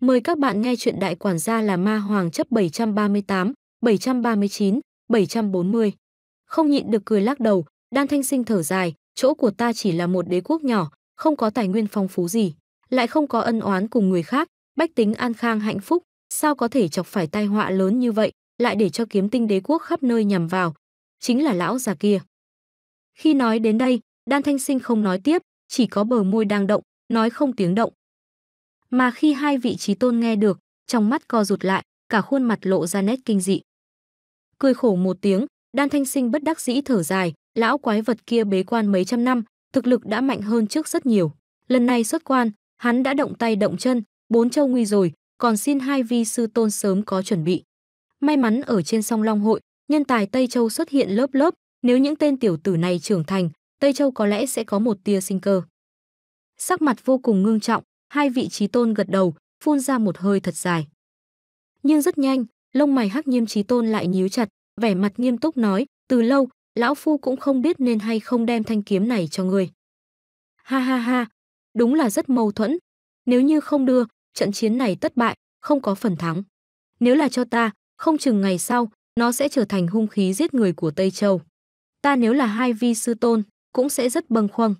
Mời các bạn nghe chuyện Đại Quản gia là Ma Hoàng chấp 738, 739, 740. Không nhịn được cười lắc đầu, Đan Thanh Sinh thở dài, chỗ của ta chỉ là một đế quốc nhỏ, không có tài nguyên phong phú gì, lại không có ân oán cùng người khác, bách tính an khang hạnh phúc, sao có thể chọc phải tai họa lớn như vậy, lại để cho kiếm tinh đế quốc khắp nơi nhằm vào. Chính là lão già kia. Khi nói đến đây, Đan Thanh Sinh không nói tiếp, chỉ có bờ môi đang động, nói không tiếng động, mà khi hai vị trí tôn nghe được, trong mắt co rụt lại, cả khuôn mặt lộ ra nét kinh dị. Cười khổ một tiếng, đan thanh sinh bất đắc dĩ thở dài, lão quái vật kia bế quan mấy trăm năm, thực lực đã mạnh hơn trước rất nhiều. Lần này xuất quan, hắn đã động tay động chân, bốn châu nguy rồi, còn xin hai vi sư tôn sớm có chuẩn bị. May mắn ở trên song Long Hội, nhân tài Tây Châu xuất hiện lớp lớp, nếu những tên tiểu tử này trưởng thành, Tây Châu có lẽ sẽ có một tia sinh cơ. Sắc mặt vô cùng ngưng trọng, Hai vị trí tôn gật đầu, phun ra một hơi thật dài. Nhưng rất nhanh, lông mày hắc nghiêm trí tôn lại nhíu chặt, vẻ mặt nghiêm túc nói, từ lâu, lão phu cũng không biết nên hay không đem thanh kiếm này cho người. Ha ha ha, đúng là rất mâu thuẫn. Nếu như không đưa, trận chiến này thất bại, không có phần thắng. Nếu là cho ta, không chừng ngày sau, nó sẽ trở thành hung khí giết người của Tây Châu. Ta nếu là hai vi sư tôn, cũng sẽ rất bâng khuâng.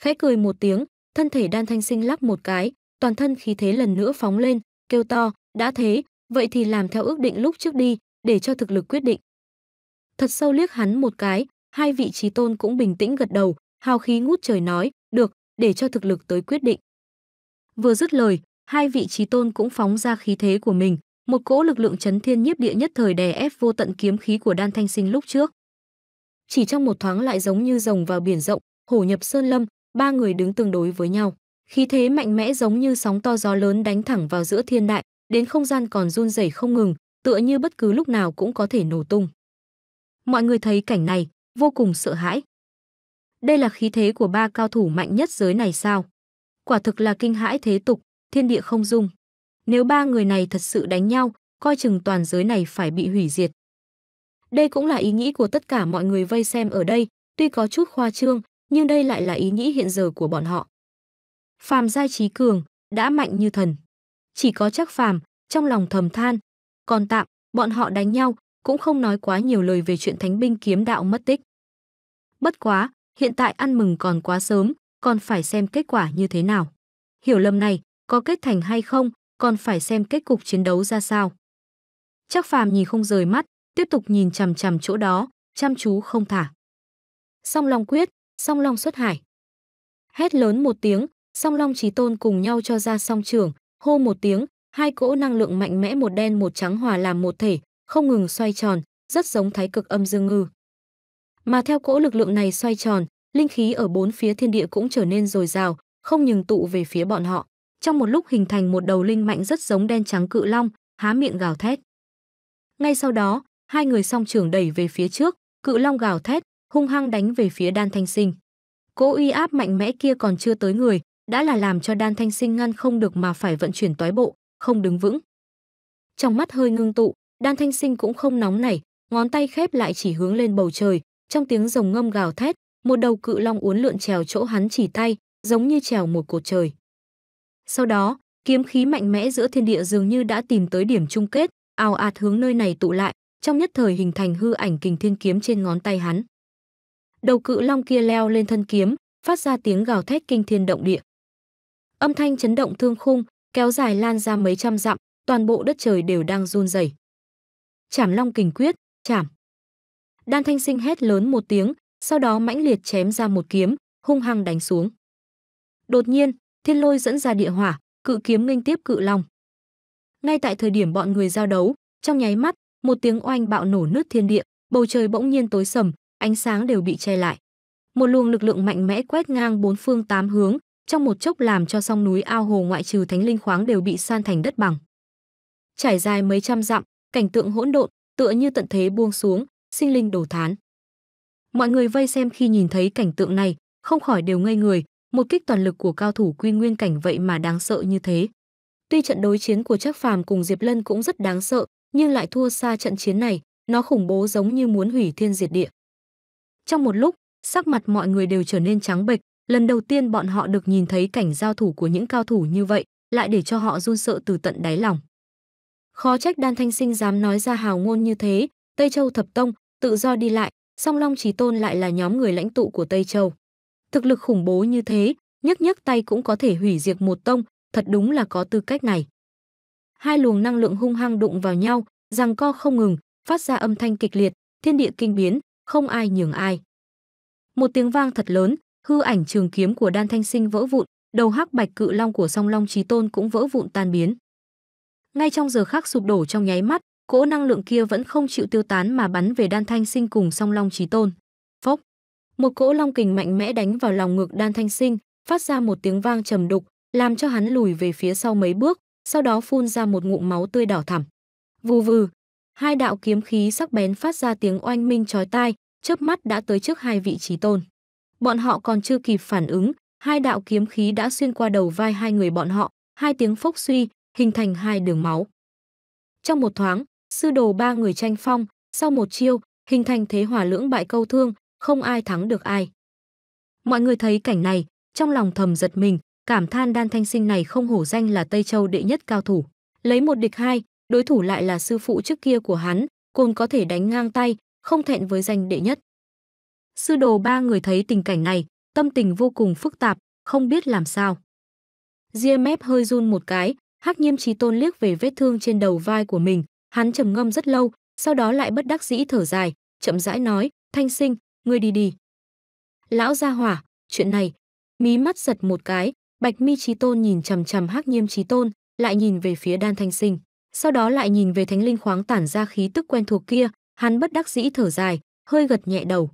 Khẽ cười một tiếng, thân thể đan thanh sinh lắp một cái toàn thân khí thế lần nữa phóng lên kêu to đã thế vậy thì làm theo ước định lúc trước đi để cho thực lực quyết định thật sâu liếc hắn một cái hai vị trí tôn cũng bình tĩnh gật đầu hào khí ngút trời nói được để cho thực lực tới quyết định vừa dứt lời hai vị trí tôn cũng phóng ra khí thế của mình một cỗ lực lượng chấn thiên nhiếp địa nhất thời đè ép vô tận kiếm khí của đan thanh sinh lúc trước chỉ trong một thoáng lại giống như rồng vào biển rộng hổ nhập sơn lâm ba người đứng tương đối với nhau. Khí thế mạnh mẽ giống như sóng to gió lớn đánh thẳng vào giữa thiên đại, đến không gian còn run rẩy không ngừng, tựa như bất cứ lúc nào cũng có thể nổ tung. Mọi người thấy cảnh này, vô cùng sợ hãi. Đây là khí thế của ba cao thủ mạnh nhất giới này sao? Quả thực là kinh hãi thế tục, thiên địa không dung. Nếu ba người này thật sự đánh nhau, coi chừng toàn giới này phải bị hủy diệt. Đây cũng là ý nghĩ của tất cả mọi người vây xem ở đây, tuy có chút khoa trương, nhưng đây lại là ý nghĩ hiện giờ của bọn họ. Phàm giai trí cường, đã mạnh như thần. Chỉ có chắc phàm, trong lòng thầm than. Còn tạm, bọn họ đánh nhau, cũng không nói quá nhiều lời về chuyện thánh binh kiếm đạo mất tích. Bất quá, hiện tại ăn mừng còn quá sớm, còn phải xem kết quả như thế nào. Hiểu lầm này, có kết thành hay không, còn phải xem kết cục chiến đấu ra sao. Chắc phàm nhìn không rời mắt, tiếp tục nhìn chằm chằm chỗ đó, chăm chú không thả. Song Long quyết, song long xuất hải. Hét lớn một tiếng, song long trí tôn cùng nhau cho ra song trường, hô một tiếng, hai cỗ năng lượng mạnh mẽ một đen một trắng hòa làm một thể, không ngừng xoay tròn, rất giống thái cực âm dương ngư. Mà theo cỗ lực lượng này xoay tròn, linh khí ở bốn phía thiên địa cũng trở nên dồi dào, không nhừng tụ về phía bọn họ. Trong một lúc hình thành một đầu linh mạnh rất giống đen trắng cự long, há miệng gào thét. Ngay sau đó, hai người song trưởng đẩy về phía trước, cự long gào thét, hung hăng đánh về phía Đan Thanh Sinh. Cỗ uy áp mạnh mẽ kia còn chưa tới người, đã là làm cho Đan Thanh Sinh ngăn không được mà phải vận chuyển toái bộ, không đứng vững. Trong mắt hơi ngưng tụ, Đan Thanh Sinh cũng không nóng nảy, ngón tay khép lại chỉ hướng lên bầu trời, trong tiếng rồng ngâm gào thét, một đầu cự long uốn lượn trèo chỗ hắn chỉ tay, giống như trèo một cột trời. Sau đó, kiếm khí mạnh mẽ giữa thiên địa dường như đã tìm tới điểm chung kết, ào ạt hướng nơi này tụ lại, trong nhất thời hình thành hư ảnh kình thiên kiếm trên ngón tay hắn. Đầu cự long kia leo lên thân kiếm, phát ra tiếng gào thét kinh thiên động địa. Âm thanh chấn động thương khung, kéo dài lan ra mấy trăm dặm, toàn bộ đất trời đều đang run rẩy. Chảm long kình quyết, chảm. Đan Thanh Sinh hét lớn một tiếng, sau đó mãnh liệt chém ra một kiếm, hung hăng đánh xuống. Đột nhiên, thiên lôi dẫn ra địa hỏa, cự kiếm nghênh tiếp cự long. Ngay tại thời điểm bọn người giao đấu, trong nháy mắt, một tiếng oanh bạo nổ nứt thiên địa, bầu trời bỗng nhiên tối sầm, ánh sáng đều bị che lại. Một luồng lực lượng mạnh mẽ quét ngang bốn phương tám hướng, trong một chốc làm cho sông núi ao hồ ngoại trừ thánh linh khoáng đều bị san thành đất bằng. Trải dài mấy trăm dặm, cảnh tượng hỗn độn, tựa như tận thế buông xuống, sinh linh đổ thán. Mọi người vây xem khi nhìn thấy cảnh tượng này, không khỏi đều ngây người, một kích toàn lực của cao thủ quy nguyên cảnh vậy mà đáng sợ như thế. Tuy trận đối chiến của Trác Phàm cùng Diệp Lân cũng rất đáng sợ, nhưng lại thua xa trận chiến này, nó khủng bố giống như muốn hủy thiên diệt địa. Trong một lúc, sắc mặt mọi người đều trở nên trắng bệch, lần đầu tiên bọn họ được nhìn thấy cảnh giao thủ của những cao thủ như vậy, lại để cho họ run sợ từ tận đáy lòng. Khó trách Đan Thanh Sinh dám nói ra hào ngôn như thế, Tây Châu thập tông, tự do đi lại, song Long Chí Tôn lại là nhóm người lãnh tụ của Tây Châu. Thực lực khủng bố như thế, nhấc nhấc tay cũng có thể hủy diệt một tông, thật đúng là có tư cách này. Hai luồng năng lượng hung hăng đụng vào nhau, rằng co không ngừng, phát ra âm thanh kịch liệt, thiên địa kinh biến, không ai nhường ai. Một tiếng vang thật lớn, hư ảnh trường kiếm của Đan Thanh Sinh vỡ vụn, đầu hắc bạch cự long của Song Long Chí Tôn cũng vỡ vụn tan biến. Ngay trong giờ khắc sụp đổ trong nháy mắt, cỗ năng lượng kia vẫn không chịu tiêu tán mà bắn về Đan Thanh Sinh cùng Song Long Chí Tôn. Phốc, một cỗ long kình mạnh mẽ đánh vào lòng ngực Đan Thanh Sinh, phát ra một tiếng vang trầm đục, làm cho hắn lùi về phía sau mấy bước, sau đó phun ra một ngụm máu tươi đỏ thẳm. Vù vù, hai đạo kiếm khí sắc bén phát ra tiếng oanh minh chói tai, chớp mắt đã tới trước hai vị trí tôn. Bọn họ còn chưa kịp phản ứng, hai đạo kiếm khí đã xuyên qua đầu vai hai người bọn họ, hai tiếng phốc suy, hình thành hai đường máu. Trong một thoáng, sư đồ ba người tranh phong, sau một chiêu, hình thành thế hỏa lưỡng bại câu thương, không ai thắng được ai. Mọi người thấy cảnh này, trong lòng thầm giật mình, cảm than đan thanh sinh này không hổ danh là Tây Châu đệ nhất cao thủ. Lấy một địch hai, đối thủ lại là sư phụ trước kia của hắn, côn có thể đánh ngang tay, không thẹn với danh đệ nhất. Sư đồ ba người thấy tình cảnh này, tâm tình vô cùng phức tạp, không biết làm sao. GMF hơi run một cái, Hắc Nhiêm Chí Tôn liếc về vết thương trên đầu vai của mình, hắn trầm ngâm rất lâu, sau đó lại bất đắc dĩ thở dài, chậm rãi nói, "Thanh sinh, ngươi đi đi." Lão gia hỏa, chuyện này, mí mắt giật một cái, Bạch Mi Chí Tôn nhìn chằm chằm Hắc Nhiêm Chí Tôn, lại nhìn về phía Đan Thanh Sinh sau đó lại nhìn về thánh linh khoáng tản ra khí tức quen thuộc kia, hắn bất đắc dĩ thở dài, hơi gật nhẹ đầu.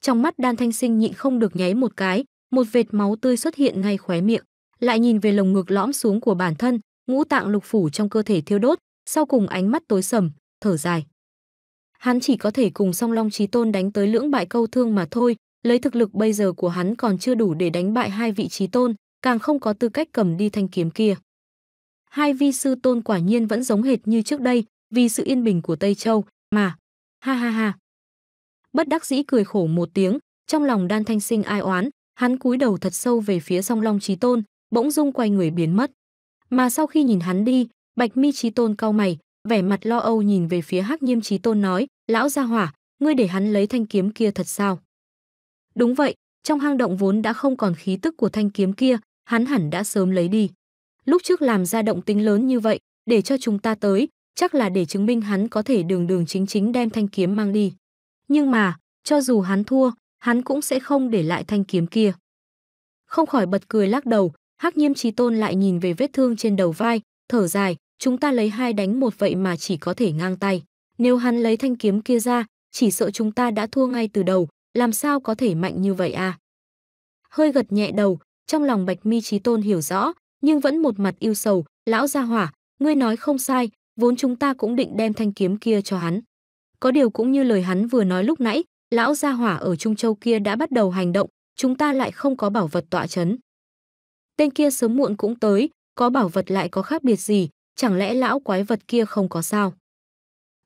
Trong mắt Đan Thanh Sinh nhịn không được nháy một cái, một vệt máu tươi xuất hiện ngay khóe miệng, lại nhìn về lồng ngực lõm xuống của bản thân, ngũ tạng lục phủ trong cơ thể thiêu đốt, sau cùng ánh mắt tối sầm, thở dài. Hắn chỉ có thể cùng Song Long Chí Tôn đánh tới lưỡng bại câu thương mà thôi, lấy thực lực bây giờ của hắn còn chưa đủ để đánh bại hai vị Chí Tôn, càng không có tư cách cầm đi thanh kiếm kia hai vi sư tôn quả nhiên vẫn giống hệt như trước đây, vì sự yên bình của Tây Châu, mà. Ha ha ha. Bất đắc dĩ cười khổ một tiếng, trong lòng đan thanh sinh ai oán, hắn cúi đầu thật sâu về phía song long trí tôn, bỗng dung quay người biến mất. Mà sau khi nhìn hắn đi, bạch mi trí tôn cau mày, vẻ mặt lo âu nhìn về phía hắc nghiêm trí tôn nói, lão gia hỏa, ngươi để hắn lấy thanh kiếm kia thật sao? Đúng vậy, trong hang động vốn đã không còn khí tức của thanh kiếm kia, hắn hẳn đã sớm lấy đi lúc trước làm ra động tính lớn như vậy để cho chúng ta tới chắc là để chứng minh hắn có thể đường đường chính chính đem thanh kiếm mang đi nhưng mà cho dù hắn thua hắn cũng sẽ không để lại thanh kiếm kia không khỏi bật cười lắc đầu hắc nghiêm chí tôn lại nhìn về vết thương trên đầu vai thở dài chúng ta lấy hai đánh một vậy mà chỉ có thể ngang tay nếu hắn lấy thanh kiếm kia ra chỉ sợ chúng ta đã thua ngay từ đầu làm sao có thể mạnh như vậy à hơi gật nhẹ đầu trong lòng bạch mi chí tôn hiểu rõ nhưng vẫn một mặt yêu sầu, lão gia hỏa, ngươi nói không sai, vốn chúng ta cũng định đem thanh kiếm kia cho hắn. Có điều cũng như lời hắn vừa nói lúc nãy, lão gia hỏa ở Trung Châu kia đã bắt đầu hành động, chúng ta lại không có bảo vật tọa chấn. Tên kia sớm muộn cũng tới, có bảo vật lại có khác biệt gì, chẳng lẽ lão quái vật kia không có sao?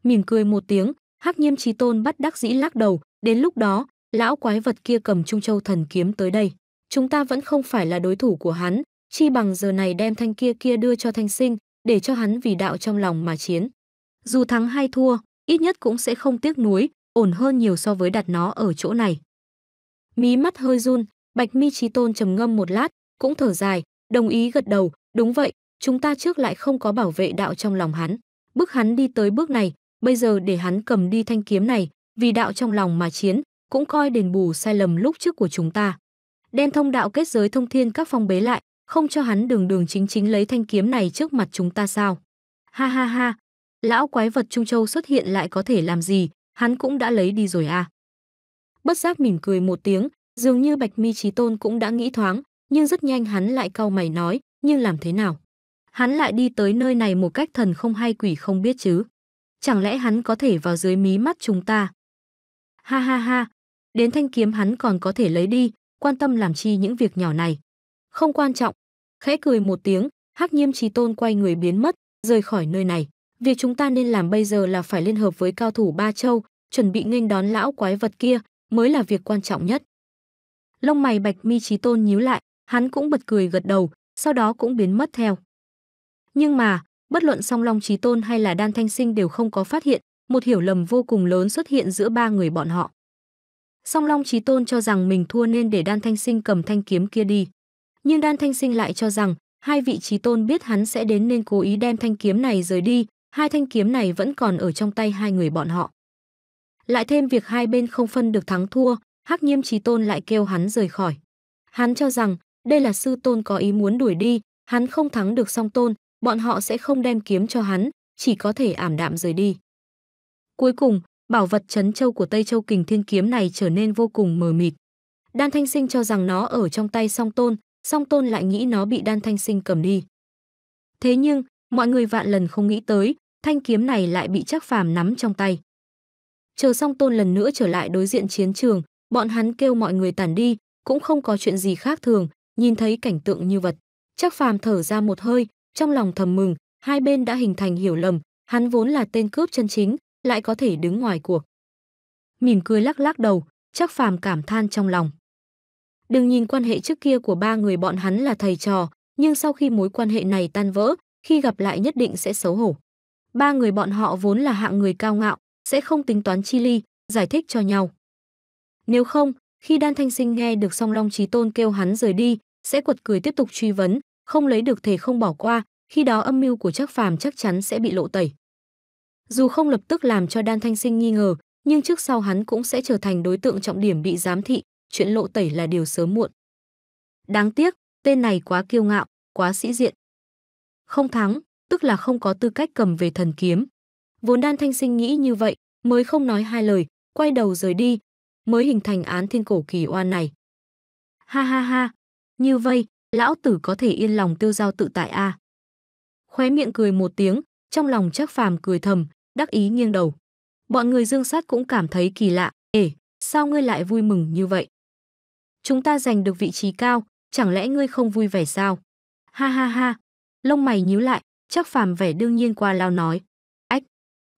Mỉm cười một tiếng, Hắc Nhiêm Chí Tôn bắt đắc dĩ lắc đầu, đến lúc đó, lão quái vật kia cầm Trung Châu thần kiếm tới đây, chúng ta vẫn không phải là đối thủ của hắn, chi bằng giờ này đem thanh kia kia đưa cho thanh sinh, để cho hắn vì đạo trong lòng mà chiến. Dù thắng hay thua, ít nhất cũng sẽ không tiếc nuối, ổn hơn nhiều so với đặt nó ở chỗ này. Mí mắt hơi run, Bạch Mi Chí Tôn trầm ngâm một lát, cũng thở dài, đồng ý gật đầu, đúng vậy, chúng ta trước lại không có bảo vệ đạo trong lòng hắn, bước hắn đi tới bước này, bây giờ để hắn cầm đi thanh kiếm này, vì đạo trong lòng mà chiến, cũng coi đền bù sai lầm lúc trước của chúng ta. Đem thông đạo kết giới thông thiên các phong bế lại, không cho hắn đường đường chính chính lấy thanh kiếm này trước mặt chúng ta sao? Ha ha ha, lão quái vật Trung Châu xuất hiện lại có thể làm gì, hắn cũng đã lấy đi rồi à. Bất giác mỉm cười một tiếng, dường như Bạch Mi Trí Tôn cũng đã nghĩ thoáng, nhưng rất nhanh hắn lại cau mày nói, nhưng làm thế nào? Hắn lại đi tới nơi này một cách thần không hay quỷ không biết chứ. Chẳng lẽ hắn có thể vào dưới mí mắt chúng ta? Ha ha ha, đến thanh kiếm hắn còn có thể lấy đi, quan tâm làm chi những việc nhỏ này. Không quan trọng, khẽ cười một tiếng, Hắc nghiêm Chí Tôn quay người biến mất, rời khỏi nơi này. Việc chúng ta nên làm bây giờ là phải liên hợp với cao thủ Ba Châu, chuẩn bị nghênh đón lão quái vật kia, mới là việc quan trọng nhất. Lông mày Bạch Mi Chí Tôn nhíu lại, hắn cũng bật cười gật đầu, sau đó cũng biến mất theo. Nhưng mà, bất luận Song Long Chí Tôn hay là Đan Thanh Sinh đều không có phát hiện, một hiểu lầm vô cùng lớn xuất hiện giữa ba người bọn họ. Song Long Chí Tôn cho rằng mình thua nên để Đan Thanh Sinh cầm thanh kiếm kia đi nhưng Đan Thanh Sinh lại cho rằng hai vị trí tôn biết hắn sẽ đến nên cố ý đem thanh kiếm này rời đi, hai thanh kiếm này vẫn còn ở trong tay hai người bọn họ. Lại thêm việc hai bên không phân được thắng thua, Hắc Nhiêm Chí Tôn lại kêu hắn rời khỏi. Hắn cho rằng đây là sư tôn có ý muốn đuổi đi, hắn không thắng được song tôn, bọn họ sẽ không đem kiếm cho hắn, chỉ có thể ảm đạm rời đi. Cuối cùng, bảo vật trấn châu của Tây Châu Kình Thiên kiếm này trở nên vô cùng mờ mịt. Đan Thanh Sinh cho rằng nó ở trong tay song tôn, song Tôn lại nghĩ nó bị Đan Thanh Sinh cầm đi. Thế nhưng, mọi người vạn lần không nghĩ tới, thanh kiếm này lại bị Trác Phàm nắm trong tay. Chờ song Tôn lần nữa trở lại đối diện chiến trường, bọn hắn kêu mọi người tản đi, cũng không có chuyện gì khác thường, nhìn thấy cảnh tượng như vật. Trác Phàm thở ra một hơi, trong lòng thầm mừng, hai bên đã hình thành hiểu lầm, hắn vốn là tên cướp chân chính, lại có thể đứng ngoài cuộc. Mỉm cười lắc lắc đầu, Trác Phàm cảm than trong lòng. Đừng nhìn quan hệ trước kia của ba người bọn hắn là thầy trò, nhưng sau khi mối quan hệ này tan vỡ, khi gặp lại nhất định sẽ xấu hổ. Ba người bọn họ vốn là hạng người cao ngạo, sẽ không tính toán chi ly, giải thích cho nhau. Nếu không, khi Đan Thanh Sinh nghe được song Long Trí Tôn kêu hắn rời đi, sẽ quật cười tiếp tục truy vấn, không lấy được thể không bỏ qua, khi đó âm mưu của chắc Phàm chắc chắn sẽ bị lộ tẩy. Dù không lập tức làm cho Đan Thanh Sinh nghi ngờ, nhưng trước sau hắn cũng sẽ trở thành đối tượng trọng điểm bị giám thị, chuyện lộ tẩy là điều sớm muộn. Đáng tiếc, tên này quá kiêu ngạo, quá sĩ diện. Không thắng, tức là không có tư cách cầm về thần kiếm. Vốn đan thanh sinh nghĩ như vậy, mới không nói hai lời, quay đầu rời đi, mới hình thành án thiên cổ kỳ oan này. Ha ha ha, như vậy, lão tử có thể yên lòng tiêu giao tự tại a. À. Khóe miệng cười một tiếng, trong lòng chắc phàm cười thầm, đắc ý nghiêng đầu. Bọn người dương sát cũng cảm thấy kỳ lạ, ể, sao ngươi lại vui mừng như vậy? Chúng ta giành được vị trí cao, chẳng lẽ ngươi không vui vẻ sao? Ha ha ha. Lông mày nhíu lại, chắc phàm vẻ đương nhiên qua lao nói. Ách.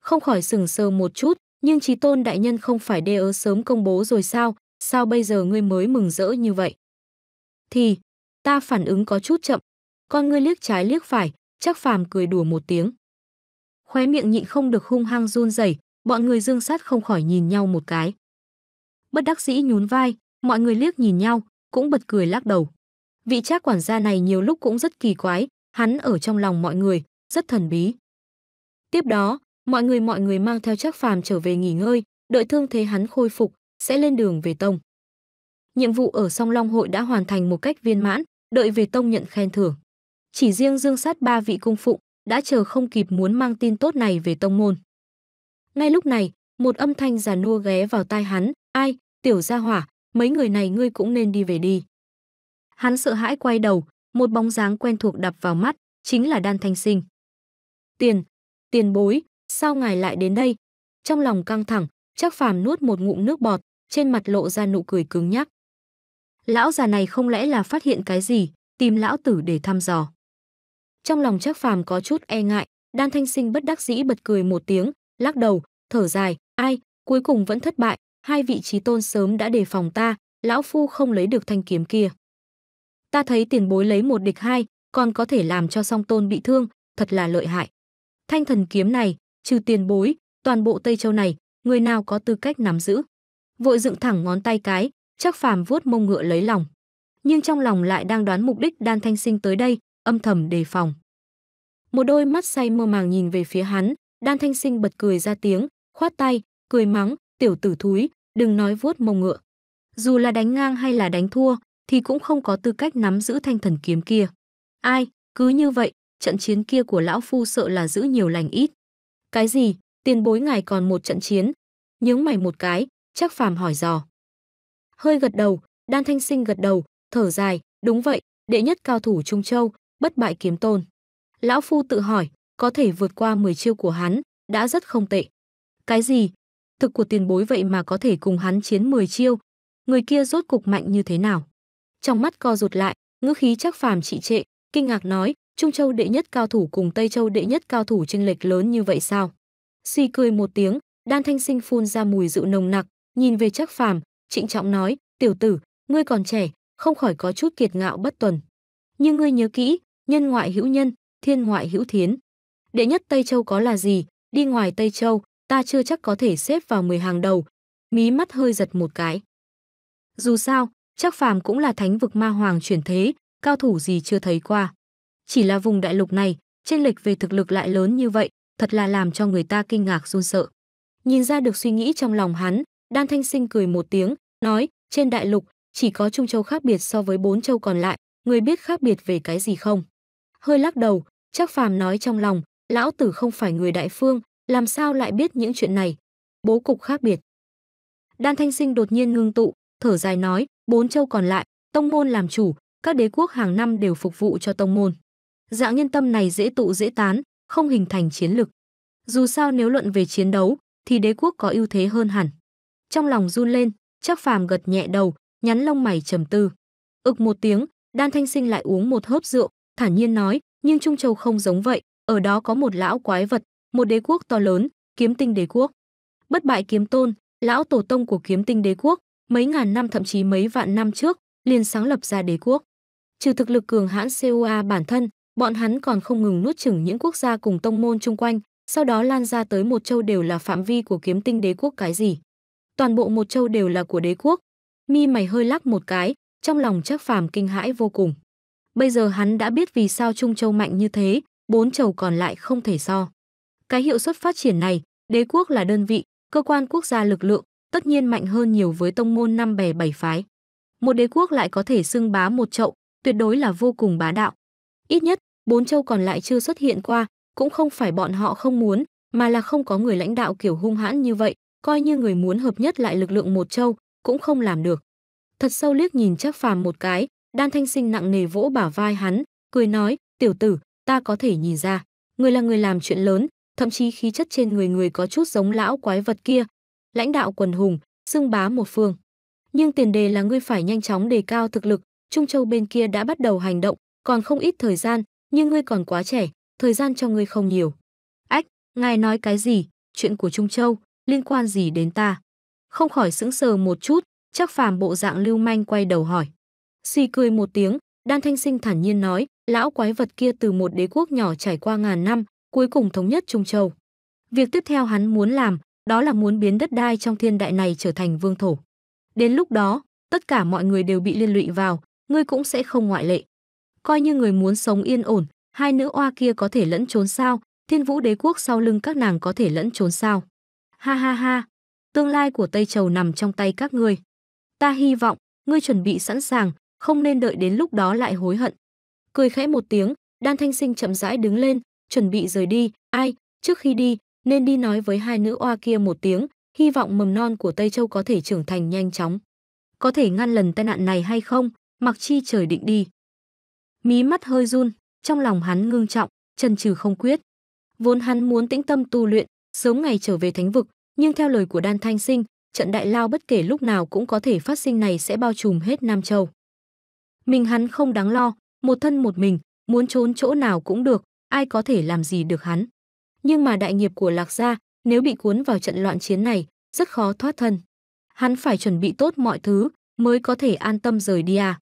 Không khỏi sừng sờ một chút, nhưng trí tôn đại nhân không phải đê ớ sớm công bố rồi sao? Sao bây giờ ngươi mới mừng rỡ như vậy? Thì, ta phản ứng có chút chậm. Con ngươi liếc trái liếc phải, chắc phàm cười đùa một tiếng. Khóe miệng nhịn không được hung hăng run rẩy, bọn người dương sát không khỏi nhìn nhau một cái. Bất đắc dĩ nhún vai, mọi người liếc nhìn nhau cũng bật cười lắc đầu vị trác quản gia này nhiều lúc cũng rất kỳ quái hắn ở trong lòng mọi người rất thần bí tiếp đó mọi người mọi người mang theo trác phàm trở về nghỉ ngơi đợi thương thế hắn khôi phục sẽ lên đường về tông nhiệm vụ ở song long hội đã hoàn thành một cách viên mãn đợi về tông nhận khen thưởng chỉ riêng dương sát ba vị cung phụng đã chờ không kịp muốn mang tin tốt này về tông môn ngay lúc này một âm thanh già nua ghé vào tai hắn ai tiểu gia hỏa mấy người này ngươi cũng nên đi về đi. Hắn sợ hãi quay đầu, một bóng dáng quen thuộc đập vào mắt, chính là Đan Thanh Sinh. Tiền, tiền bối, sao ngài lại đến đây? Trong lòng căng thẳng, chắc phàm nuốt một ngụm nước bọt, trên mặt lộ ra nụ cười cứng nhắc. Lão già này không lẽ là phát hiện cái gì, tìm lão tử để thăm dò. Trong lòng chắc phàm có chút e ngại, Đan Thanh Sinh bất đắc dĩ bật cười một tiếng, lắc đầu, thở dài, ai, cuối cùng vẫn thất bại, hai vị trí tôn sớm đã đề phòng ta, lão phu không lấy được thanh kiếm kia. Ta thấy tiền bối lấy một địch hai, còn có thể làm cho song tôn bị thương, thật là lợi hại. Thanh thần kiếm này, trừ tiền bối, toàn bộ Tây Châu này, người nào có tư cách nắm giữ. Vội dựng thẳng ngón tay cái, chắc phàm vuốt mông ngựa lấy lòng. Nhưng trong lòng lại đang đoán mục đích đan thanh sinh tới đây, âm thầm đề phòng. Một đôi mắt say mơ màng nhìn về phía hắn, đan thanh sinh bật cười ra tiếng, khoát tay, cười mắng, tiểu tử thúi, đừng nói vuốt mông ngựa. Dù là đánh ngang hay là đánh thua, thì cũng không có tư cách nắm giữ thanh thần kiếm kia. Ai, cứ như vậy, trận chiến kia của lão phu sợ là giữ nhiều lành ít. Cái gì, tiền bối ngài còn một trận chiến? Nhướng mày một cái, chắc phàm hỏi dò. Hơi gật đầu, đan thanh sinh gật đầu, thở dài, đúng vậy, đệ nhất cao thủ Trung Châu, bất bại kiếm tôn. Lão phu tự hỏi, có thể vượt qua 10 chiêu của hắn, đã rất không tệ. Cái gì, thực của tiền bối vậy mà có thể cùng hắn chiến 10 chiêu. Người kia rốt cục mạnh như thế nào? Trong mắt co rụt lại, ngữ khí chắc phàm trị trệ, kinh ngạc nói, Trung Châu đệ nhất cao thủ cùng Tây Châu đệ nhất cao thủ chênh lệch lớn như vậy sao? Xì cười một tiếng, Đan Thanh Sinh phun ra mùi rượu nồng nặc, nhìn về chắc phàm, trịnh trọng nói, tiểu tử, ngươi còn trẻ, không khỏi có chút kiệt ngạo bất tuần. Nhưng ngươi nhớ kỹ, nhân ngoại hữu nhân, thiên ngoại hữu thiến. Đệ nhất Tây Châu có là gì, đi ngoài Tây Châu, ta chưa chắc có thể xếp vào 10 hàng đầu. Mí mắt hơi giật một cái. Dù sao, chắc phàm cũng là thánh vực ma hoàng chuyển thế, cao thủ gì chưa thấy qua. Chỉ là vùng đại lục này, chênh lệch về thực lực lại lớn như vậy, thật là làm cho người ta kinh ngạc run sợ. Nhìn ra được suy nghĩ trong lòng hắn, Đan Thanh Sinh cười một tiếng, nói, trên đại lục, chỉ có Trung Châu khác biệt so với bốn châu còn lại, người biết khác biệt về cái gì không? Hơi lắc đầu, chắc phàm nói trong lòng, lão tử không phải người đại phương, làm sao lại biết những chuyện này? Bố cục khác biệt. Đan Thanh Sinh đột nhiên ngưng tụ, thở dài nói, bốn châu còn lại, tông môn làm chủ, các đế quốc hàng năm đều phục vụ cho tông môn. Dạng nhân tâm này dễ tụ dễ tán, không hình thành chiến lực. Dù sao nếu luận về chiến đấu, thì đế quốc có ưu thế hơn hẳn. Trong lòng run lên, chắc phàm gật nhẹ đầu, nhắn lông mày trầm tư. ực một tiếng, đan thanh sinh lại uống một hớp rượu, thản nhiên nói, nhưng Trung Châu không giống vậy, ở đó có một lão quái vật, một đế quốc to lớn, Kiếm Tinh Đế quốc. Bất bại kiếm tôn, lão tổ tông của Kiếm Tinh Đế quốc, mấy ngàn năm thậm chí mấy vạn năm trước, liền sáng lập ra đế quốc. Trừ thực lực cường hãn COA bản thân, bọn hắn còn không ngừng nuốt chửng những quốc gia cùng tông môn chung quanh, sau đó lan ra tới một châu đều là phạm vi của Kiếm Tinh Đế quốc cái gì. Toàn bộ một châu đều là của đế quốc. Mi mày hơi lắc một cái, trong lòng chắc phàm kinh hãi vô cùng. Bây giờ hắn đã biết vì sao Trung Châu mạnh như thế, bốn châu còn lại không thể so. Cái hiệu suất phát triển này, đế quốc là đơn vị, cơ quan quốc gia lực lượng, tất nhiên mạnh hơn nhiều với tông môn năm bè bảy phái. Một đế quốc lại có thể xưng bá một chậu, tuyệt đối là vô cùng bá đạo. Ít nhất, bốn châu còn lại chưa xuất hiện qua, cũng không phải bọn họ không muốn, mà là không có người lãnh đạo kiểu hung hãn như vậy, coi như người muốn hợp nhất lại lực lượng một châu, cũng không làm được. Thật sâu liếc nhìn chắc phàm một cái, đan thanh sinh nặng nề vỗ bả vai hắn, cười nói, tiểu tử, ta có thể nhìn ra, người là người làm chuyện lớn, thậm chí khí chất trên người người có chút giống lão quái vật kia, lãnh đạo quần hùng, xưng bá một phương. Nhưng tiền đề là ngươi phải nhanh chóng đề cao thực lực, Trung Châu bên kia đã bắt đầu hành động, còn không ít thời gian, nhưng ngươi còn quá trẻ, thời gian cho ngươi không nhiều. Ách, ngài nói cái gì, chuyện của Trung Châu, liên quan gì đến ta? Không khỏi sững sờ một chút, chắc phàm bộ dạng lưu manh quay đầu hỏi. Xì cười một tiếng, Đan Thanh Sinh thản nhiên nói, lão quái vật kia từ một đế quốc nhỏ trải qua ngàn năm, cuối cùng thống nhất Trung Châu. Việc tiếp theo hắn muốn làm, đó là muốn biến đất đai trong thiên đại này trở thành vương thổ. Đến lúc đó, tất cả mọi người đều bị liên lụy vào, ngươi cũng sẽ không ngoại lệ. Coi như người muốn sống yên ổn, hai nữ oa kia có thể lẫn trốn sao, thiên vũ đế quốc sau lưng các nàng có thể lẫn trốn sao. Ha ha ha, tương lai của Tây Châu nằm trong tay các ngươi. Ta hy vọng, ngươi chuẩn bị sẵn sàng, không nên đợi đến lúc đó lại hối hận. Cười khẽ một tiếng, Đan Thanh Sinh chậm rãi đứng lên, chuẩn bị rời đi, ai, trước khi đi, nên đi nói với hai nữ oa kia một tiếng, hy vọng mầm non của Tây Châu có thể trưởng thành nhanh chóng. Có thể ngăn lần tai nạn này hay không, mặc chi trời định đi. Mí mắt hơi run, trong lòng hắn ngưng trọng, chân trừ không quyết. Vốn hắn muốn tĩnh tâm tu luyện, sớm ngày trở về thánh vực, nhưng theo lời của Đan Thanh Sinh, trận đại lao bất kể lúc nào cũng có thể phát sinh này sẽ bao trùm hết Nam Châu. Mình hắn không đáng lo, một thân một mình, muốn trốn chỗ nào cũng được, ai có thể làm gì được hắn. Nhưng mà đại nghiệp của Lạc Gia, nếu bị cuốn vào trận loạn chiến này, rất khó thoát thân. Hắn phải chuẩn bị tốt mọi thứ mới có thể an tâm rời đi à.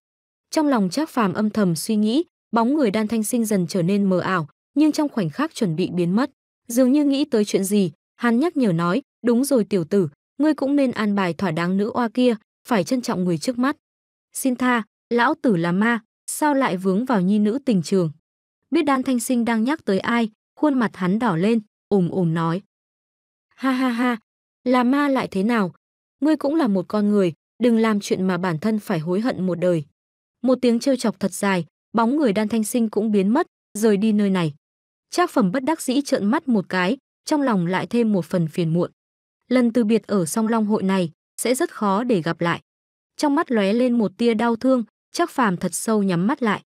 Trong lòng Trác Phàm âm thầm suy nghĩ, bóng người Đan Thanh Sinh dần trở nên mờ ảo, nhưng trong khoảnh khắc chuẩn bị biến mất, dường như nghĩ tới chuyện gì, hắn nhắc nhở nói, "Đúng rồi tiểu tử, ngươi cũng nên an bài thỏa đáng nữ oa kia, phải trân trọng người trước mắt." "Xin tha, lão tử là ma, sao lại vướng vào nhi nữ tình trường?" biết Đan Thanh Sinh đang nhắc tới ai, khuôn mặt hắn đỏ lên, ùm ùm nói. Ha ha ha, là ma lại thế nào? Ngươi cũng là một con người, đừng làm chuyện mà bản thân phải hối hận một đời. Một tiếng trêu chọc thật dài, bóng người Đan Thanh Sinh cũng biến mất, rời đi nơi này. Trác phẩm bất đắc dĩ trợn mắt một cái, trong lòng lại thêm một phần phiền muộn. Lần từ biệt ở song long hội này, sẽ rất khó để gặp lại. Trong mắt lóe lên một tia đau thương, Trác phàm thật sâu nhắm mắt lại.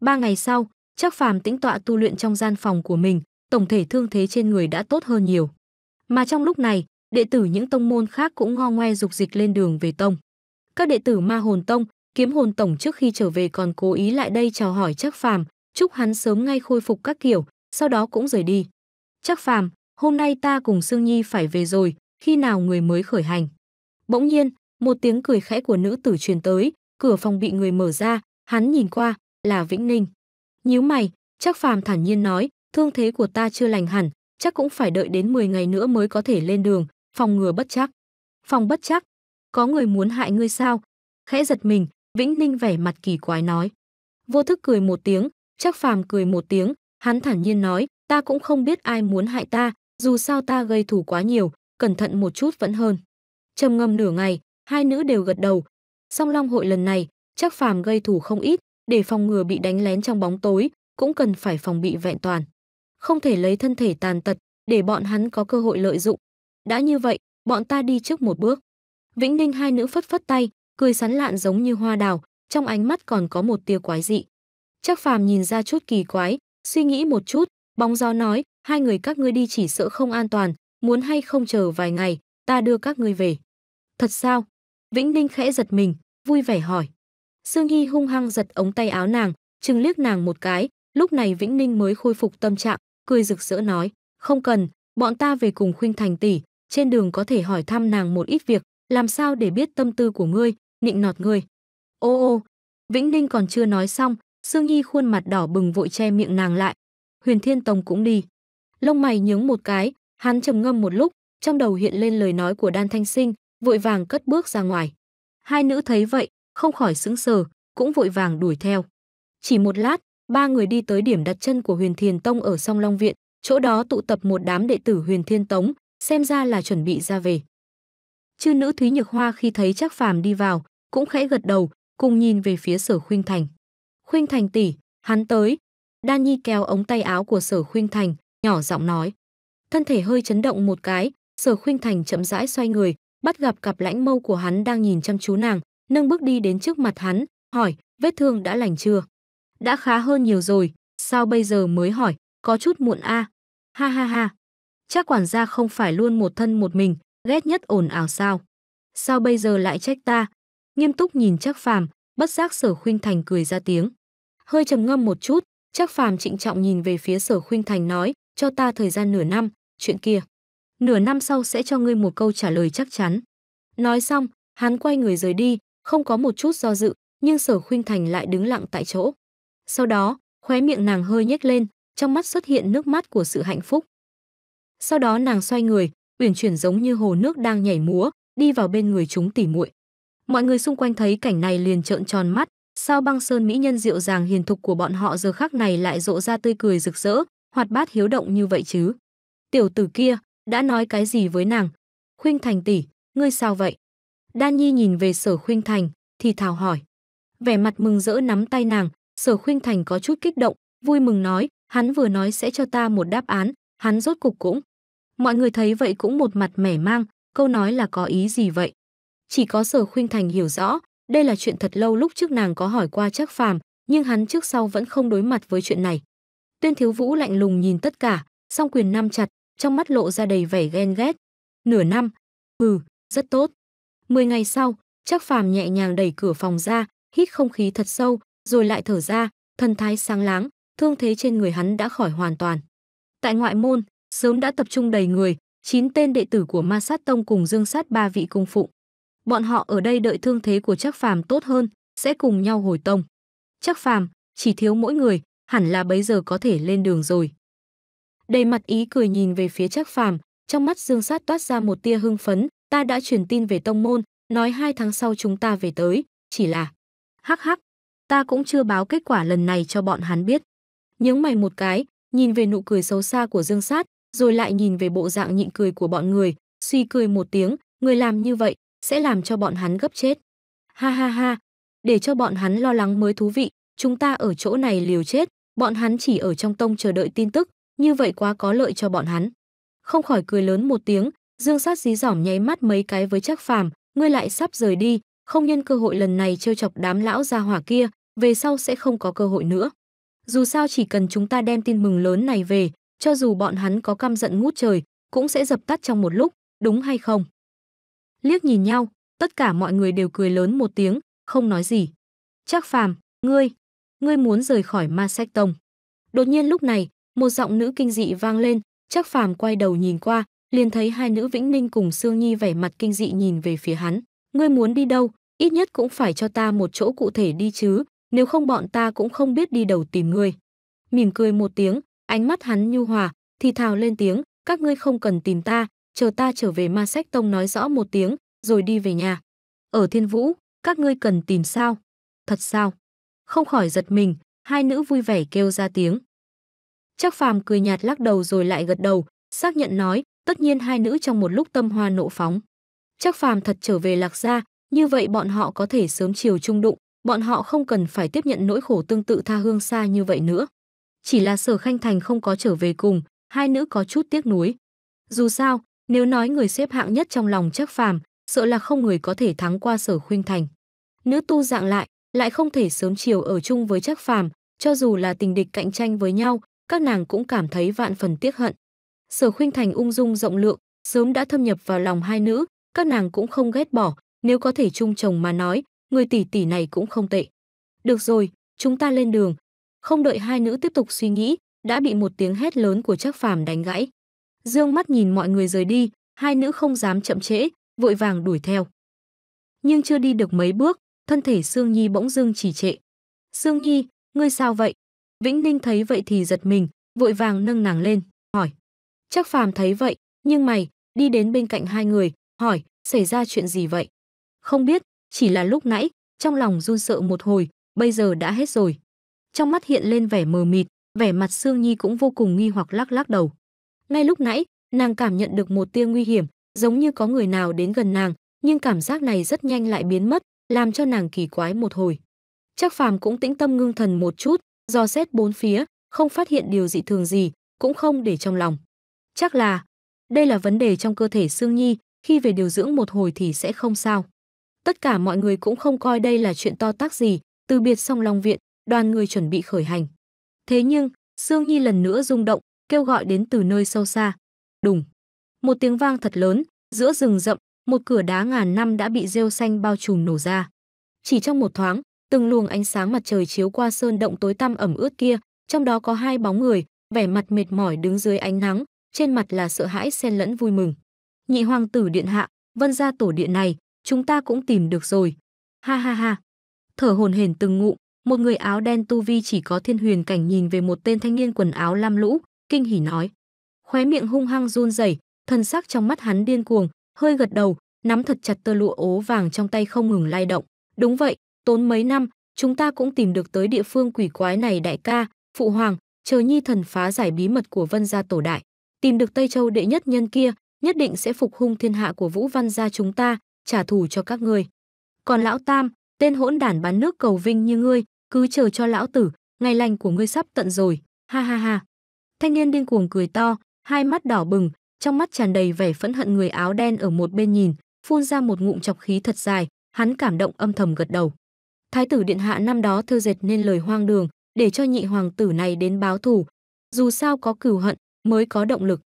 Ba ngày sau, Trác Phàm tĩnh tọa tu luyện trong gian phòng của mình, tổng thể thương thế trên người đã tốt hơn nhiều. Mà trong lúc này, đệ tử những tông môn khác cũng ngo ngoe dục dịch lên đường về tông. Các đệ tử Ma Hồn Tông, Kiếm Hồn Tổng trước khi trở về còn cố ý lại đây chào hỏi Trác Phàm, chúc hắn sớm ngay khôi phục các kiểu, sau đó cũng rời đi. Trác Phàm, hôm nay ta cùng Sương Nhi phải về rồi, khi nào người mới khởi hành? Bỗng nhiên, một tiếng cười khẽ của nữ tử truyền tới, cửa phòng bị người mở ra, hắn nhìn qua, là Vĩnh Ninh. Nhíu mày, chắc Phàm thản nhiên nói, thương thế của ta chưa lành hẳn, chắc cũng phải đợi đến 10 ngày nữa mới có thể lên đường, phòng ngừa bất chắc. Phòng bất chắc? Có người muốn hại ngươi sao? Khẽ giật mình, Vĩnh Ninh vẻ mặt kỳ quái nói. Vô thức cười một tiếng, chắc Phàm cười một tiếng, hắn thản nhiên nói, ta cũng không biết ai muốn hại ta, dù sao ta gây thủ quá nhiều, cẩn thận một chút vẫn hơn. Trầm ngâm nửa ngày, hai nữ đều gật đầu. Song Long hội lần này, chắc Phàm gây thủ không ít, để phòng ngừa bị đánh lén trong bóng tối, cũng cần phải phòng bị vẹn toàn. Không thể lấy thân thể tàn tật để bọn hắn có cơ hội lợi dụng. Đã như vậy, bọn ta đi trước một bước. Vĩnh Ninh hai nữ phất phất tay, cười sán lạn giống như hoa đào, trong ánh mắt còn có một tia quái dị. Chắc Phàm nhìn ra chút kỳ quái, suy nghĩ một chút, bóng gió nói, hai người các ngươi đi chỉ sợ không an toàn, muốn hay không chờ vài ngày, ta đưa các ngươi về. Thật sao? Vĩnh Ninh khẽ giật mình, vui vẻ hỏi. Sương Nhi hung hăng giật ống tay áo nàng, chừng liếc nàng một cái, lúc này Vĩnh Ninh mới khôi phục tâm trạng, cười rực rỡ nói, không cần, bọn ta về cùng khuynh thành tỷ, trên đường có thể hỏi thăm nàng một ít việc, làm sao để biết tâm tư của ngươi, nịnh nọt ngươi. Ô ô, Vĩnh Ninh còn chưa nói xong, Sương Nhi khuôn mặt đỏ bừng vội che miệng nàng lại. Huyền Thiên Tông cũng đi. Lông mày nhướng một cái, hắn trầm ngâm một lúc, trong đầu hiện lên lời nói của Đan Thanh Sinh, vội vàng cất bước ra ngoài. Hai nữ thấy vậy, không khỏi sững sờ, cũng vội vàng đuổi theo. Chỉ một lát, ba người đi tới điểm đặt chân của Huyền Thiền Tông ở Song Long Viện, chỗ đó tụ tập một đám đệ tử Huyền Thiên Tống, xem ra là chuẩn bị ra về. Chư nữ Thúy Nhược Hoa khi thấy Trác Phàm đi vào, cũng khẽ gật đầu, cùng nhìn về phía Sở Khuynh Thành. "Khuynh Thành tỷ, hắn tới." Đan Nhi kéo ống tay áo của Sở Khuynh Thành, nhỏ giọng nói. Thân thể hơi chấn động một cái, Sở Khuynh Thành chậm rãi xoay người, bắt gặp cặp lãnh mâu của hắn đang nhìn chăm chú nàng, nâng bước đi đến trước mặt hắn, hỏi, vết thương đã lành chưa? Đã khá hơn nhiều rồi, sao bây giờ mới hỏi, có chút muộn a à? Ha ha ha, chắc quản gia không phải luôn một thân một mình, ghét nhất ồn ào sao? Sao bây giờ lại trách ta? Nghiêm túc nhìn chắc phàm, bất giác sở khuynh thành cười ra tiếng. Hơi trầm ngâm một chút, chắc phàm trịnh trọng nhìn về phía sở khuynh thành nói, cho ta thời gian nửa năm, chuyện kia. Nửa năm sau sẽ cho ngươi một câu trả lời chắc chắn. Nói xong, hắn quay người rời đi, không có một chút do dự, nhưng Sở Khuynh Thành lại đứng lặng tại chỗ. Sau đó, khóe miệng nàng hơi nhếch lên, trong mắt xuất hiện nước mắt của sự hạnh phúc. Sau đó nàng xoay người, uyển chuyển giống như hồ nước đang nhảy múa, đi vào bên người chúng tỉ muội. Mọi người xung quanh thấy cảnh này liền trợn tròn mắt, sao băng sơn mỹ nhân dịu dàng hiền thục của bọn họ giờ khắc này lại rộ ra tươi cười rực rỡ, hoạt bát hiếu động như vậy chứ? Tiểu tử kia đã nói cái gì với nàng? Khuynh Thành tỷ, ngươi sao vậy? Đan Nhi nhìn về Sở Khuynh Thành, thì thào hỏi. Vẻ mặt mừng rỡ nắm tay nàng, Sở Khuynh Thành có chút kích động, vui mừng nói, hắn vừa nói sẽ cho ta một đáp án, hắn rốt cục cũng. Mọi người thấy vậy cũng một mặt mẻ mang, câu nói là có ý gì vậy? Chỉ có Sở Khuynh Thành hiểu rõ, đây là chuyện thật lâu lúc trước nàng có hỏi qua chắc Phàm, nhưng hắn trước sau vẫn không đối mặt với chuyện này. Tuyên Thiếu Vũ lạnh lùng nhìn tất cả, song quyền nắm chặt, trong mắt lộ ra đầy vẻ ghen ghét. Nửa năm, hừ, rất tốt. 10 ngày sau, Trác Phàm nhẹ nhàng đẩy cửa phòng ra, hít không khí thật sâu, rồi lại thở ra, thần thái sáng láng, thương thế trên người hắn đã khỏi hoàn toàn. Tại ngoại môn, sớm đã tập trung đầy người, chín tên đệ tử của Ma Sát Tông cùng Dương Sát ba vị cung phụ, Bọn họ ở đây đợi thương thế của Trác Phàm tốt hơn, sẽ cùng nhau hồi tông. Trác Phàm, chỉ thiếu mỗi người, hẳn là bấy giờ có thể lên đường rồi. Đầy mặt ý cười nhìn về phía Trác Phàm, trong mắt Dương Sát toát ra một tia hưng phấn, ta đã truyền tin về tông môn, nói hai tháng sau chúng ta về tới, chỉ là... Hắc hắc, ta cũng chưa báo kết quả lần này cho bọn hắn biết. Nhướng mày một cái, nhìn về nụ cười xấu xa của Dương Sát, rồi lại nhìn về bộ dạng nhịn cười của bọn người, suy cười một tiếng, người làm như vậy sẽ làm cho bọn hắn gấp chết. Ha ha ha, để cho bọn hắn lo lắng mới thú vị, chúng ta ở chỗ này liều chết, bọn hắn chỉ ở trong tông chờ đợi tin tức, như vậy quá có lợi cho bọn hắn. Không khỏi cười lớn một tiếng, Dương sát dí dỏm nháy mắt mấy cái với Trác Phàm, ngươi lại sắp rời đi, không nhân cơ hội lần này trêu chọc đám lão gia hỏa kia, về sau sẽ không có cơ hội nữa. Dù sao chỉ cần chúng ta đem tin mừng lớn này về, cho dù bọn hắn có căm giận ngút trời, cũng sẽ dập tắt trong một lúc, đúng hay không? Liếc nhìn nhau, tất cả mọi người đều cười lớn một tiếng, không nói gì. Trác Phàm, ngươi, ngươi muốn rời khỏi Ma Sách Tông. Đột nhiên lúc này, một giọng nữ kinh dị vang lên, Trác Phàm quay đầu nhìn qua, liền thấy hai nữ Vĩnh Ninh cùng Sương Nhi vẻ mặt kinh dị nhìn về phía hắn. Ngươi muốn đi đâu, ít nhất cũng phải cho ta một chỗ cụ thể đi chứ, nếu không bọn ta cũng không biết đi đầu tìm ngươi. Mỉm cười một tiếng, ánh mắt hắn nhu hòa, thì thào lên tiếng, các ngươi không cần tìm ta, chờ ta trở về ma sách tông nói rõ một tiếng, rồi đi về nhà. Ở thiên vũ, các ngươi cần tìm sao? Thật sao? Không khỏi giật mình, hai nữ vui vẻ kêu ra tiếng. Chắc phàm cười nhạt lắc đầu rồi lại gật đầu, xác nhận nói, tất nhiên hai nữ trong một lúc tâm hoa nộ phóng. Chắc phàm thật trở về lạc gia, như vậy bọn họ có thể sớm chiều chung đụng, bọn họ không cần phải tiếp nhận nỗi khổ tương tự tha hương xa như vậy nữa. Chỉ là sở khanh thành không có trở về cùng, hai nữ có chút tiếc nuối. Dù sao, nếu nói người xếp hạng nhất trong lòng chắc phàm, sợ là không người có thể thắng qua sở khuyên thành. Nữ tu dạng lại, lại không thể sớm chiều ở chung với chắc phàm, cho dù là tình địch cạnh tranh với nhau, các nàng cũng cảm thấy vạn phần tiếc hận. Sở Khuynh Thành ung dung rộng lượng, sớm đã thâm nhập vào lòng hai nữ, các nàng cũng không ghét bỏ, nếu có thể chung chồng mà nói, người tỷ tỷ này cũng không tệ. Được rồi, chúng ta lên đường. Không đợi hai nữ tiếp tục suy nghĩ, đã bị một tiếng hét lớn của Trác Phàm đánh gãy. Dương mắt nhìn mọi người rời đi, hai nữ không dám chậm trễ, vội vàng đuổi theo. Nhưng chưa đi được mấy bước, thân thể Sương Nhi bỗng dưng chỉ trệ. "Sương Nhi, ngươi sao vậy?" Vĩnh Ninh thấy vậy thì giật mình, vội vàng nâng nàng lên, hỏi: Chắc phàm thấy vậy, nhưng mày, đi đến bên cạnh hai người, hỏi, xảy ra chuyện gì vậy? Không biết, chỉ là lúc nãy, trong lòng run sợ một hồi, bây giờ đã hết rồi. Trong mắt hiện lên vẻ mờ mịt, vẻ mặt Sương Nhi cũng vô cùng nghi hoặc lắc lắc đầu. Ngay lúc nãy, nàng cảm nhận được một tia nguy hiểm, giống như có người nào đến gần nàng, nhưng cảm giác này rất nhanh lại biến mất, làm cho nàng kỳ quái một hồi. Chắc phàm cũng tĩnh tâm ngưng thần một chút, dò xét bốn phía, không phát hiện điều dị thường gì, cũng không để trong lòng. Chắc là đây là vấn đề trong cơ thể xương Nhi, khi về điều dưỡng một hồi thì sẽ không sao. Tất cả mọi người cũng không coi đây là chuyện to tác gì, từ biệt xong Long Viện, đoàn người chuẩn bị khởi hành. Thế nhưng, xương Nhi lần nữa rung động, kêu gọi đến từ nơi sâu xa. Đùng! Một tiếng vang thật lớn, giữa rừng rậm, một cửa đá ngàn năm đã bị rêu xanh bao trùm nổ ra. Chỉ trong một thoáng, từng luồng ánh sáng mặt trời chiếu qua sơn động tối tăm ẩm ướt kia, trong đó có hai bóng người, vẻ mặt mệt mỏi đứng dưới ánh nắng, trên mặt là sợ hãi xen lẫn vui mừng. Nhị hoàng tử điện hạ, vân gia tổ điện này, chúng ta cũng tìm được rồi. Ha ha ha. Thở hồn hển từng ngụ, một người áo đen tu vi chỉ có thiên huyền cảnh nhìn về một tên thanh niên quần áo lam lũ, kinh hỉ nói. Khóe miệng hung hăng run rẩy, thân sắc trong mắt hắn điên cuồng, hơi gật đầu, nắm thật chặt tơ lụa ố vàng trong tay không ngừng lay động. Đúng vậy, tốn mấy năm, chúng ta cũng tìm được tới địa phương quỷ quái này đại ca, phụ hoàng, chờ nhi thần phá giải bí mật của vân gia tổ đại tìm được Tây Châu đệ nhất nhân kia, nhất định sẽ phục hung thiên hạ của Vũ Văn gia chúng ta, trả thù cho các người. Còn lão Tam, tên hỗn đản bán nước cầu vinh như ngươi, cứ chờ cho lão tử, ngày lành của ngươi sắp tận rồi, ha ha ha. Thanh niên điên cuồng cười to, hai mắt đỏ bừng, trong mắt tràn đầy vẻ phẫn hận người áo đen ở một bên nhìn, phun ra một ngụm chọc khí thật dài, hắn cảm động âm thầm gật đầu. Thái tử điện hạ năm đó thêu dệt nên lời hoang đường, để cho nhị hoàng tử này đến báo thù. Dù sao có cửu hận, mới có động lực.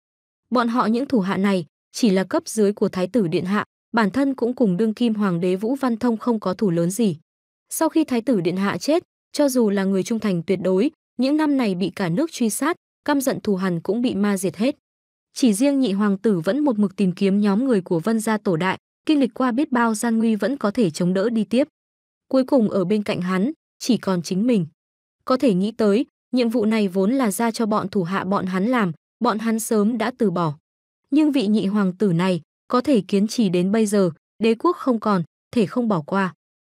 Bọn họ những thủ hạ này chỉ là cấp dưới của thái tử điện hạ, bản thân cũng cùng đương kim hoàng đế Vũ Văn Thông không có thủ lớn gì. Sau khi thái tử điện hạ chết, cho dù là người trung thành tuyệt đối, những năm này bị cả nước truy sát, căm giận thù hằn cũng bị ma diệt hết. Chỉ riêng nhị hoàng tử vẫn một mực tìm kiếm nhóm người của Vân gia tổ đại, kinh lịch qua biết bao gian nguy vẫn có thể chống đỡ đi tiếp. Cuối cùng ở bên cạnh hắn, chỉ còn chính mình. Có thể nghĩ tới, nhiệm vụ này vốn là ra cho bọn thủ hạ bọn hắn làm, bọn hắn sớm đã từ bỏ. Nhưng vị nhị hoàng tử này có thể kiến trì đến bây giờ, đế quốc không còn, thể không bỏ qua.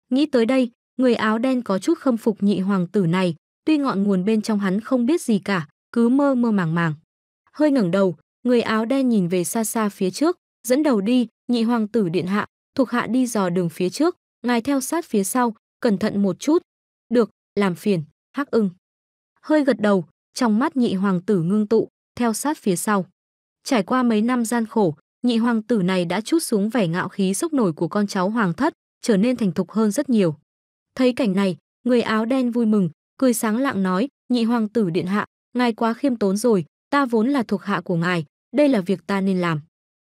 Nghĩ tới đây, người áo đen có chút khâm phục nhị hoàng tử này, tuy ngọn nguồn bên trong hắn không biết gì cả, cứ mơ mơ màng màng. Hơi ngẩng đầu, người áo đen nhìn về xa xa phía trước, dẫn đầu đi, nhị hoàng tử điện hạ, thuộc hạ đi dò đường phía trước, ngài theo sát phía sau, cẩn thận một chút. Được, làm phiền, hắc ưng. Hơi gật đầu, trong mắt nhị hoàng tử ngưng tụ, theo sát phía sau. Trải qua mấy năm gian khổ, nhị hoàng tử này đã chút xuống vẻ ngạo khí sốc nổi của con cháu hoàng thất, trở nên thành thục hơn rất nhiều. Thấy cảnh này, người áo đen vui mừng, cười sáng lạng nói, nhị hoàng tử điện hạ, ngài quá khiêm tốn rồi, ta vốn là thuộc hạ của ngài, đây là việc ta nên làm.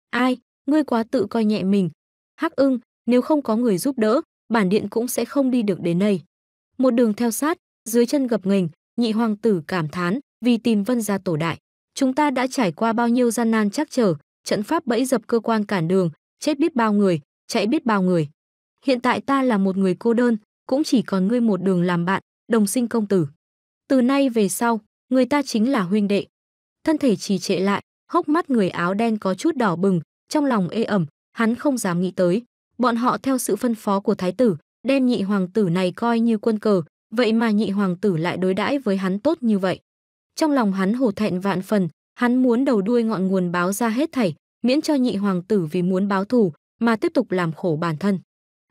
Ai, ngươi quá tự coi nhẹ mình. Hắc ưng, nếu không có người giúp đỡ, bản điện cũng sẽ không đi được đến đây. Một đường theo sát, dưới chân gập nghềnh, nhị hoàng tử cảm thán vì tìm vân gia tổ đại. Chúng ta đã trải qua bao nhiêu gian nan chắc trở, trận pháp bẫy dập cơ quan cản đường, chết biết bao người, chạy biết bao người. Hiện tại ta là một người cô đơn, cũng chỉ còn ngươi một đường làm bạn, đồng sinh công tử. Từ nay về sau, người ta chính là huynh đệ. Thân thể trì trệ lại, hốc mắt người áo đen có chút đỏ bừng, trong lòng ê ẩm, hắn không dám nghĩ tới. Bọn họ theo sự phân phó của thái tử, đem nhị hoàng tử này coi như quân cờ, vậy mà nhị hoàng tử lại đối đãi với hắn tốt như vậy. Trong lòng hắn hổ thẹn vạn phần, hắn muốn đầu đuôi ngọn nguồn báo ra hết thảy, miễn cho nhị hoàng tử vì muốn báo thù mà tiếp tục làm khổ bản thân.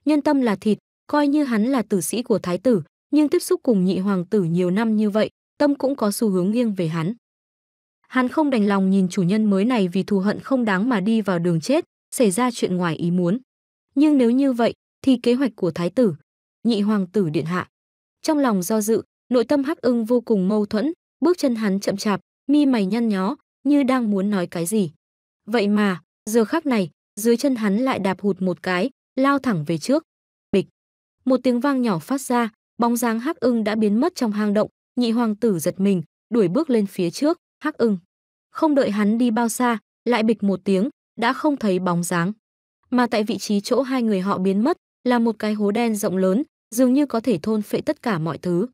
Nhân tâm là thịt, coi như hắn là tử sĩ của thái tử, nhưng tiếp xúc cùng nhị hoàng tử nhiều năm như vậy, tâm cũng có xu hướng nghiêng về hắn. Hắn không đành lòng nhìn chủ nhân mới này vì thù hận không đáng mà đi vào đường chết, xảy ra chuyện ngoài ý muốn. Nhưng nếu như vậy, thì kế hoạch của thái tử, nhị hoàng tử điện hạ. Trong lòng do dự, nội tâm Hắc Ưng vô cùng mâu thuẫn, bước chân hắn chậm chạp, mi mày nhăn nhó, như đang muốn nói cái gì. Vậy mà, giờ khắc này, dưới chân hắn lại đạp hụt một cái, lao thẳng về trước. Bịch. Một tiếng vang nhỏ phát ra, bóng dáng Hắc Ưng đã biến mất trong hang động, nhị hoàng tử giật mình, đuổi bước lên phía trước, Hắc Ưng. Không đợi hắn đi bao xa, lại bịch một tiếng, đã không thấy bóng dáng. Mà tại vị trí chỗ hai người họ biến mất, là một cái hố đen rộng lớn, dường như có thể thôn phệ tất cả mọi thứ.